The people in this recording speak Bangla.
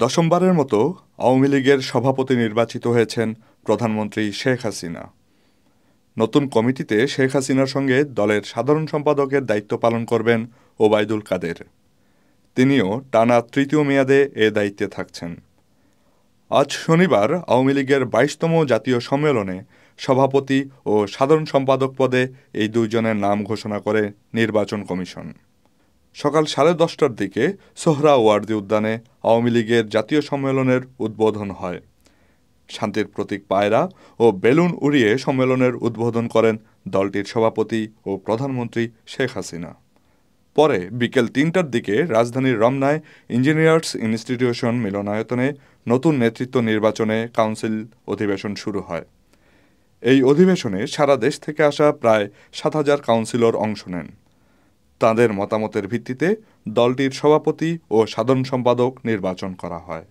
দশমবারের মতো আওয়ামী লীগের সভাপতি নির্বাচিত হয়েছেন প্রধানমন্ত্রী শেখ হাসিনা নতুন কমিটিতে শেখ হাসিনার সঙ্গে দলের সাধারণ সম্পাদকের দায়িত্ব পালন করবেন ওবায়দুল কাদের তিনিও টানা তৃতীয় মেয়াদে এ দায়িত্বে থাকছেন আজ শনিবার আওয়ামী লীগের বাইশতম জাতীয় সম্মেলনে সভাপতি ও সাধারণ সম্পাদক পদে এই দুইজনের নাম ঘোষণা করে নির্বাচন কমিশন সকাল সাড়ে দশটার দিকে সোহরাওয়ার্দী উদ্যানে আওয়ামী লীগের জাতীয় সম্মেলনের উদ্বোধন হয় শান্তির প্রতীক পায়রা ও বেলুন উড়িয়ে সম্মেলনের উদ্বোধন করেন দলটির সভাপতি ও প্রধানমন্ত্রী শেখ হাসিনা পরে বিকেল তিনটার দিকে রাজধানীর রমনায় ইঞ্জিনিয়ার্স ইনস্টিটিউশন মিলনায়তনে নতুন নেতৃত্ব নির্বাচনে কাউন্সিল অধিবেশন শুরু হয় এই অধিবেশনে সারা দেশ থেকে আসা প্রায় সাত হাজার কাউন্সিলর অংশ নেন তাদের মতামতের ভিত্তিতে দলটির সভাপতি ও সাধারণ সম্পাদক নির্বাচন করা হয়